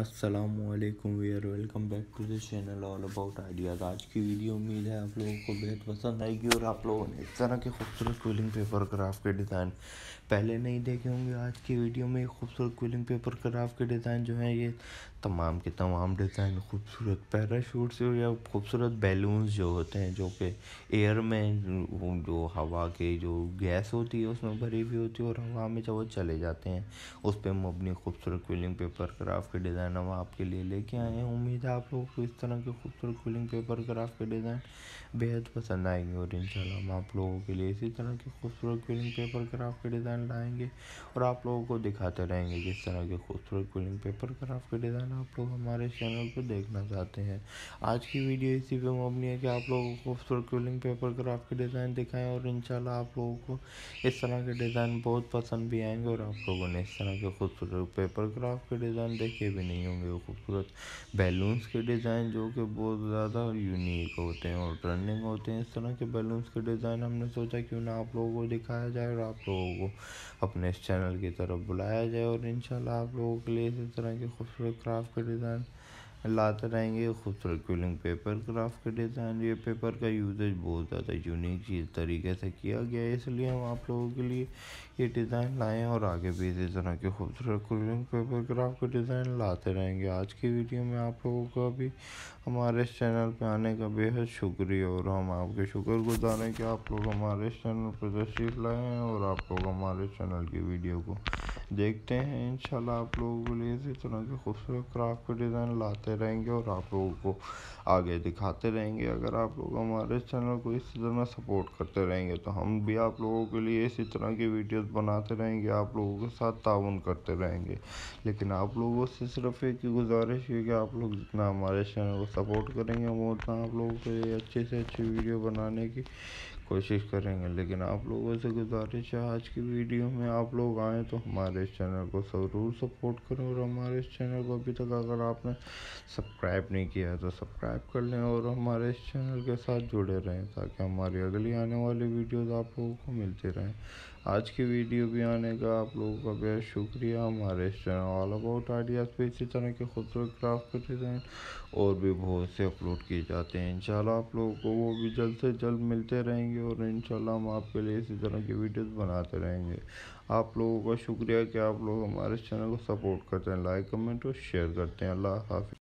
السلام علیکم we are welcome back to this channel all about ideas آج کی ویڈیو امید ہے آپ لوگوں کو بہت پسند آئے گی اور آپ لوگوں نے اس طرح کے خوبصورت کوئلنگ پیپر کرافٹ کے ڈیزائن پہلے نہیں دیکھے ہوں گے آج کی ویڈیو میں خوبصورت کوئلنگ پیپر کرافٹ کے ڈیزائن جو ہیں یہ تمام کے تمام ڈیزائن خوبصورت پیرا سے یا خوبصورت بیلونس جو ہوتے ہیں جو کہ ایئر میں جو ہوا کے جو گیس ہوتی ہے اس میں بھری ہوئی ہوتی ہے اور ہوا میں جب وہ چلے جاتے ہیں اس پہ ہم اپنی خوبصورت کوئلنگ پیپر کرافٹ کے ڈیزائن ڈیزائن ہم آپ کے لیے لے کے آئے ہیں امید ہے آپ لوگوں کو اس طرح کے خوبصورت کولنگ پیپر کرافٹ کے ڈیزائن بہت پسند آئیں گے اور انشاءاللہ ہم آپ لوگوں کے لیے اسی طرح کے خوبصورت پیپر کرافٹ کے ڈیزائن لائیں گے اور آپ لوگوں کو دکھاتے رہیں گے جس طرح کے خوبصورت کے ڈیزائن آپ لوگ ہمارے چینل پہ دیکھنا چاہتے ہیں آج کی ویڈیو اسی پہ مبنی ہے کہ آپ لوگ خوبصورت کولنگ پیپر کرافٹ کے ڈیزائن دکھائیں اور انشاءاللہ آپ لوگوں کو اس طرح کے ڈیزائن بہت پسند بھی آئیں گے اور آپ لوگوں نے اس طرح کے خوبصورت پیپر کرافٹ کے ڈیزائن دیکھے بھی نہیں نہیں ہوں گے خوبصورت بیلونس کے ڈیزائن جو کہ بہت زیادہ یونیک ہوتے ہیں اور ٹرننگ ہوتے ہیں اس طرح کے بیلونس کے ڈیزائن ہم نے سوچا کیوں نہ آپ لوگوں کو دکھایا جائے اور آپ لوگوں کو اپنے اس چینل کی طرف بلایا جائے اور انشاءاللہ آپ لوگوں کے لیے اس طرح کے خوبصورت کرافٹ کے ڈیزائن لاتے رہیں گے خوبصورت کولنگ پیپر کرافٹ کا ڈیزائن یہ پیپر کا یوزیج بہت زیادہ یونیک چیز طریقے سے کیا گیا ہے اس لیے ہم آپ لوگوں کے لیے یہ ڈیزائن لائیں اور آگے بھی اسی طرح کے خوبصورت کولنگ پیپر کرافٹ کے ڈیزائن لاتے رہیں گے آج کی ویڈیو میں آپ لوگوں کا بھی ہمارے اس چینل پہ آنے کا بے حد شکریہ اور ہم آپ کے شکر گزار ہیں کہ آپ لوگ ہمارے اس چینل پہ تشریف لائے ہیں اور آپ لوگ ہمارے چینل کی ویڈیو کو دیکھتے ہیں انشاءاللہ آپ لوگوں کے لیے اسی طرح کے خوبصورت کرافٹ کا ڈیزائن لاتے رہیں گے اور آپ لوگوں کو آگے دکھاتے رہیں گے اگر آپ لوگ ہمارے چینل کو اسی طرح سپورٹ کرتے رہیں گے تو ہم بھی آپ لوگوں کے لیے اسی طرح کی ویڈیوز بناتے رہیں گے آپ لوگوں کے ساتھ تعاون کرتے رہیں گے لیکن آپ لوگوں سے صرف ایک ہی گزارش ہے کہ آپ لوگ جتنا ہمارے چینل کو سپورٹ کریں گے ہم اتنا آپ لوگوں کے لیے اچھی سے اچھی ویڈیو بنانے کی کوشش کریں گے لیکن آپ لوگوں سے گزارش ہے آج کی ویڈیو میں آپ لوگ آئیں تو ہمارے اس چینل کو ضرور سپورٹ کریں اور ہمارے اس چینل کو ابھی تک اگر آپ نے سبسکرائب نہیں کیا ہے تو سبسکرائب کر لیں اور ہمارے اس چینل کے ساتھ جڑے رہیں تاکہ ہماری اگلی آنے والی ویڈیوز آپ لوگوں کو ملتی رہیں آج کی ویڈیو بھی آنے کا آپ لوگوں کا بہت شکریہ ہمارے اس چینل آل اباؤٹ آئیڈیاز پہ اسی طرح کے خوبصورت کرافٹ کے ڈیزائن اور بھی بہت سے اپلوڈ کیے جاتے ہیں انشاءاللہ آپ لوگوں کو وہ بھی جلد سے جلد ملتے رہیں گے گے اور انشاءاللہ ہم آپ کے لیے اسی طرح کی ویڈیوز بناتے رہیں گے آپ لوگوں کا شکریہ کہ آپ لوگ ہمارے چینل کو سپورٹ کرتے ہیں لائک کمنٹ اور شیئر کرتے ہیں اللہ حافظ